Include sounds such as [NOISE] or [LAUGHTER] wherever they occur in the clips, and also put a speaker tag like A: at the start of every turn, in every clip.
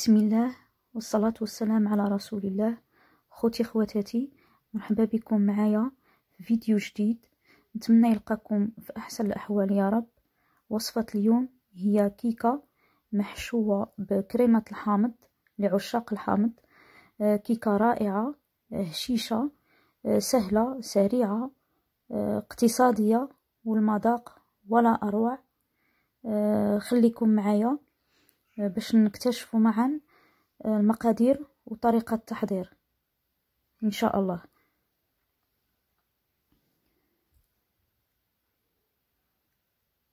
A: بسم الله والصلاة والسلام على رسول الله خوتي خواتاتي مرحبا بكم معايا في فيديو جديد نتمنى يلقاكم في أحسن الأحوال يا رب وصفة اليوم هي كيكة محشوة بكريمة الحامض لعشاق الحامض آه، كيكة رائعة هشيشة آه، آه، سهلة سريعة اقتصادية والمذاق ولا أروع خليكم معايا باش نكتشفوا معا آه، المقادير وطريقة التحضير إن شاء الله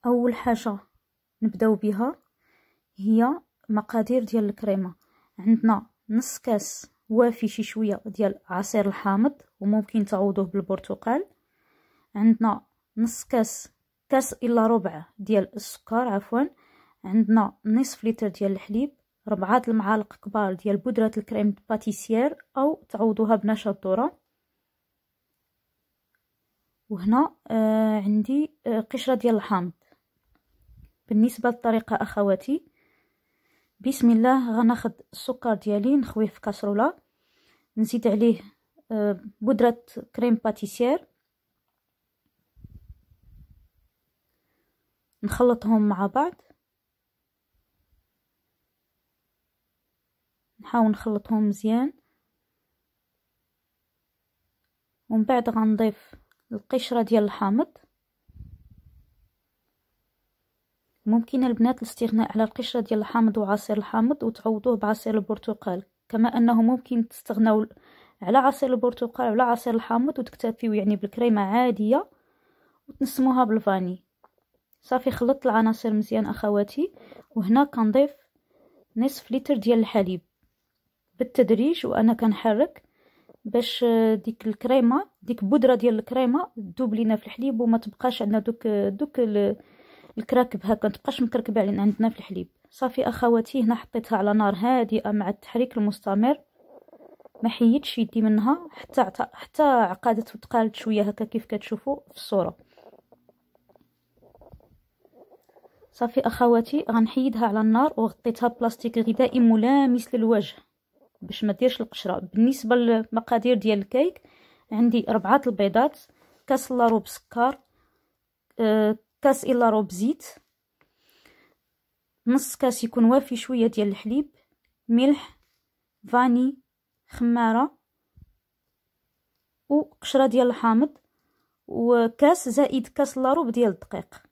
A: أول حاجة نبداو بها هي مقادير ديال الكريمة عندنا نص كاس وافي شي شوية ديال عصير الحامض وممكن تعوضوه بالبرتقال عندنا نص كاس كاس إلا ربع ديال السكر عفوا عندنا نصف لتر ديال الحليب ربعة المعالق كبار ديال بودرة الكريم باتيسير أو تعوضوها بنشا الذرة وهنا آه عندي آه قشرة ديال الحامض بالنسبة للطريقة أخواتي بسم الله غناخد السكر ديالي نخويه في كاسرولة نزيد عليه آه بودرة كريم باتيسير نخلطهم مع بعض نحاول نخلطهم مزيان ومن بعد غنضيف القشره ديال الحامض ممكن البنات الاستغناء على القشره ديال الحامض وعصير الحامض وتعوضوه بعصير البرتقال كما انه ممكن تستغناو على عصير البرتقال ولا عصير الحامض وتكتفيو يعني بالكريمه عاديه وتنسموها بالفاني صافي خلطت العناصر مزيان اخواتي وهنا كنضيف نصف لتر ديال الحليب بالتدريج وانا كنحرك باش ديك الكريمه ديك البودره ديال الكريمه تذوب لينا في الحليب وما تبقاش عندنا دوك دوك الكراكب هكا متبقاش مكركبه علينا عندنا في الحليب صافي اخواتي هنا حطيتها على نار هادئه مع التحريك المستمر ما حيدتش يدي منها حتى حتى عقدت وتقالت شويه هكا كيف كتشوفوا في الصوره صافي اخواتي غنحيدها على النار وغطيتها بلاستيك غذائي ملامس للوجه باش ما ديرش القشره بالنسبه للمقادير ديال الكيك عندي ربعه البيضات كاس الا ربع سكر آه، كاس الا ربع زيت نص كاس يكون وافي شويه ديال الحليب ملح فاني خماره وقشره ديال الحامض وكاس زائد كاس لاروب ديال الدقيق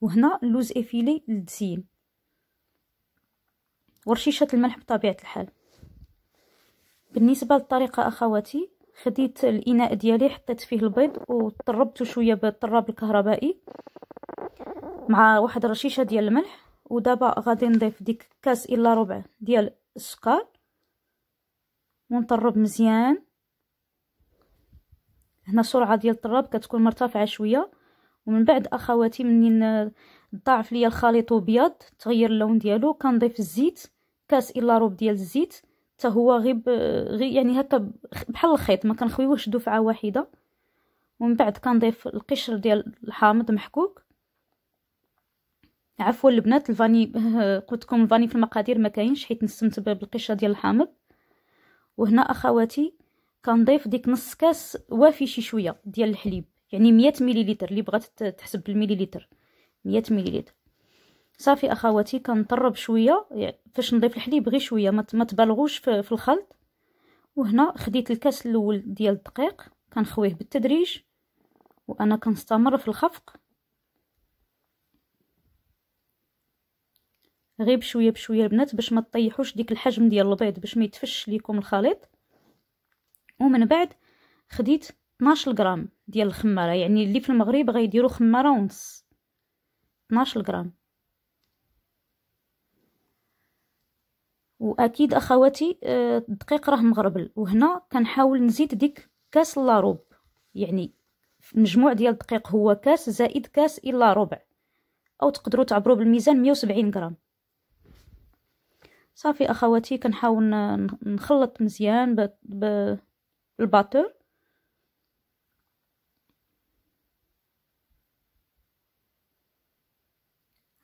A: وهنا اللوز افيلي للتزيين ورشيشه الملح بطبيعه الحال بالنسبه للطريقه اخواتي خديت الاناء ديالي حطيت فيه البيض وطربته شويه بالطراب الكهربائي مع واحد رشيشه ديال الملح ودابا غادي نضيف ديك كاس الا ربع ديال السكر ونطرب مزيان هنا السرعه ديال الطراب كتكون مرتفعه شويه ومن بعد اخواتي منين ضاعف ليا الخليط وبيض تغير اللون ديالو كنضيف الزيت كاس الا ربع ديال الزيت حتى هو غيب غي يعني هكا بحال الخيط ما كنخويوهش دفعه واحده ومن بعد كنضيف القشر ديال الحامض محكوك عفوا البنات الفاني [LAUGHS] قلت لكم الفاني في المقادير ما كاينش حيت نسمت بالقشره ديال الحامض وهنا اخواتي كنضيف ديك نص كاس وافي شي شويه ديال الحليب يعني 100 مليلتر اللي بغات تحسب بالمليلتر 100 مليلتر صافي اخواتي كنطرب شويه يعني فاش نضيف الحليب غير شويه ما تبالغوش في الخلط وهنا خديت الكاس الاول ديال الدقيق كنخويه بالتدريج وانا كنستمر في الخفق غير بشويه بشويه البنات باش ما تطيحوش ديك الحجم ديال البيض باش ما يتفش ليكم الخليط ومن بعد خديت 12 غرام ديال الخماره يعني اللي في المغرب غيديروا خماره ونص 12 غرام واكيد اخواتي الدقيق آه، راه مغربل وهنا كنحاول نزيد ديك كاس لا ربع يعني مجموع ديال الدقيق هو كاس زائد كاس الا ربع او تقدروا تعبروا بالميزان 170 غرام صافي اخواتي كنحاول نخلط مزيان بالباتور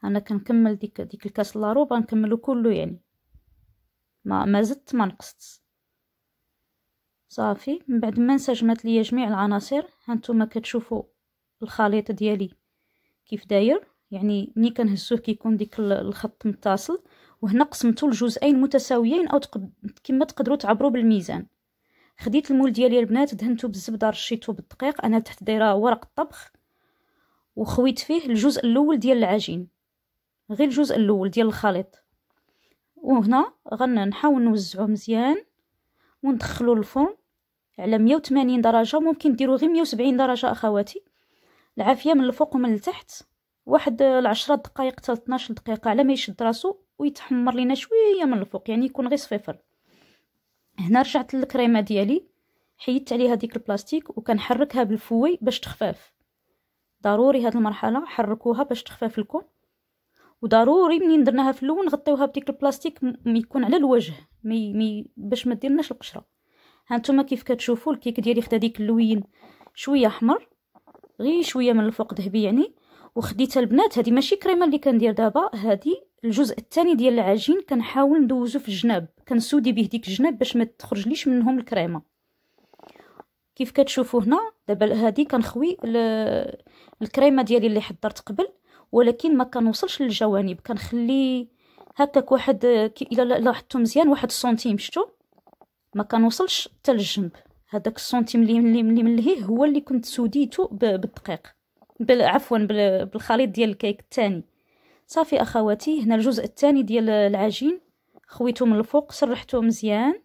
A: انا كنكمل ديك ديك الكاس لا ربع نكملو كله يعني ما ما زدت ما نقصت صافي من بعد ما انسجمت ليا جميع العناصر هانتوما كتشوفوا الخليط ديالي كيف داير يعني ملي كنهزوه كيكون ديك الخط متصل وهنا قسمته لجزئين متساويين او تقد... كما تقدروا تعبروا بالميزان خديت المول ديالي البنات دهنته بالزبده رشيته بالدقيق انا تحت دايره ورق الطبخ وخويت فيه الجزء الاول ديال العجين غير الجزء الاول ديال الخليط وهنا غنحاول نوزعو مزيان وندخلو الفرن على 180 درجه ممكن ديرو غير 170 درجه اخواتي العافيه من الفوق ومن التحت واحد العشرة دقائق حتى 12 دقيقه على ما يشد راسو ويتحمر لينا شويه من الفوق يعني يكون غير صفيفر هنا رجعت للكريمه ديالي حيدت عليها ديك البلاستيك وكنحركها بالفوي باش تخفاف ضروري هاد المرحله حركوها باش تخفاف لكم وضروري منين درناها في الاول نغطيوها بديك البلاستيك يكون على الوجه مي مي باش ما ديرناش القشره هانتوما كيف كتشوفوا الكيك ديالي خدا ديك اللوين شويه احمر غير شويه من الفوق ذهبي يعني وخديتها البنات هذه ماشي كريمه اللي كندير دابا هذه الجزء الثاني ديال العجين كنحاول ندوزو في الجناب كنسودي به ديك الجناب باش ما تخرجليش منهم الكريمه كيف كتشوفوا هنا دابا هذه كنخوي الكريمه ديالي اللي حضرت قبل ولكن ما كنوصلش للجوانب كنخلي هكاك واحد الا لاحظتو مزيان واحد سنتيم شتو ما كنوصلش حتى للجنب هذاك السنتيم اللي اللي ملهيه هو اللي كنت سوديتو بالدقيق بل عفوا بالخليط ديال الكيك الثاني صافي اخواتي هنا الجزء الثاني ديال العجين خويته من الفوق سرحته مزيان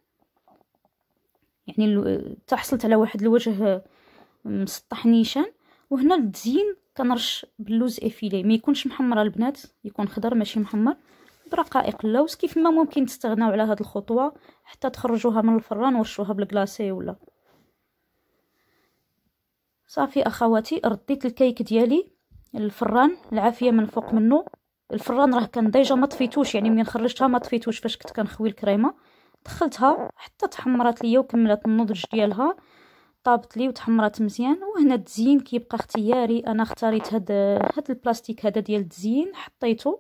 A: يعني تحصلت على واحد الوجه مسطح نيشان وهنا التزيين كنرش باللوز افيلي ما يكونش محمر البنات يكون خضر ماشي محمر برقائق اللوز كيف ما ممكن تستغناو على هاد الخطوه حتى تخرجوها من الفران ورشوها بالكلاصي ولا صافي اخواتي رديت الكيك ديالي الفران العافيه من فوق منه الفران راه كان ديجا ما طفيتوش يعني من خرجتها ما طفيتوش فاش كنت كنخوي الكريمه دخلتها حتى تحمرات ليا وكملت النضج ديالها طابت لي وتحمرات مزيان وهنا التزيين كيبقى اختياري انا اختاريت هاد هاد البلاستيك هذا ديال التزيين حطيته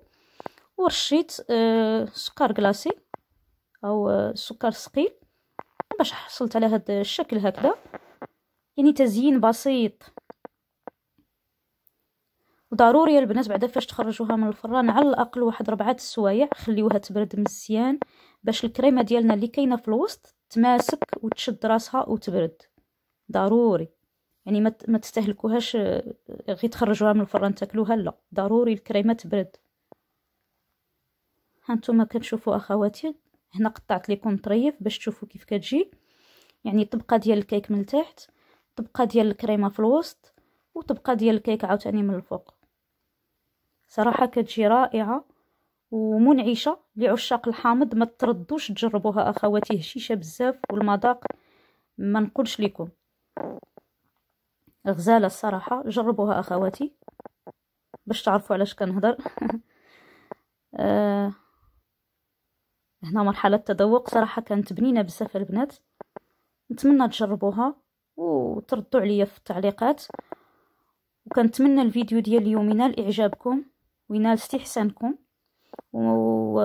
A: ورشيت آه سكر كلاصي او آه سكر ثقيل باش حصلت على هاد الشكل هكذا يعني تزيين بسيط وضروري البنات بعدا فاش تخرجوها من الفران على الاقل واحد ربعة السوايع خليوها تبرد مزيان باش الكريمه ديالنا اللي كاينه في الوسط تماسك وتشد راسها وتبرد ضروري يعني ما ما تستهلكوهاش آه، غير تخرجوها من الفران تاكلوها لا ضروري الكريمه تبرد هانتوما كتشوفوا اخواتي هنا قطعت لكم طريف باش تشوفوا كيف كتجي يعني طبقه ديال الكيك من التحت طبقه ديال الكريمه في الوسط وطبقه ديال الكيك عاوتاني من الفوق صراحه كتجي رائعه ومنعشه لعشاق الحامض ما تردوش تجربوها اخواتي هشيشه بزاف والمذاق ما نقولش لكم غزاله الصراحه جربوها اخواتي باش تعرفوا علاش كنهضر [LAUGHS] آه هنا مرحله التذوق صراحه كانت بنينه بزاف البنات نتمنى تجربوها وتردوا عليا في التعليقات وكنتمنى الفيديو ديال اليوم ينال اعجابكم وينال استحسانكم و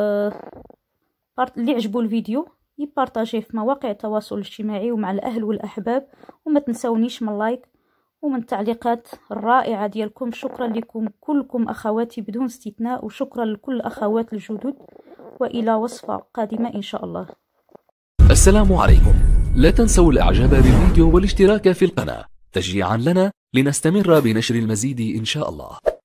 A: اللي عجبو الفيديو يبارطاجيه في مواقع التواصل الاجتماعي ومع الاهل والاحباب وما تنسونيش من لايك ومن التعليقات الرائعة ديالكم شكرا لكم كلكم أخواتي بدون استثناء وشكرا لكل أخوات الجدد وإلى وصفة قادمة إن شاء الله السلام عليكم لا تنسوا الإعجاب بالفيديو والاشتراك في القناة تشجيعا لنا لنستمر بنشر المزيد إن شاء الله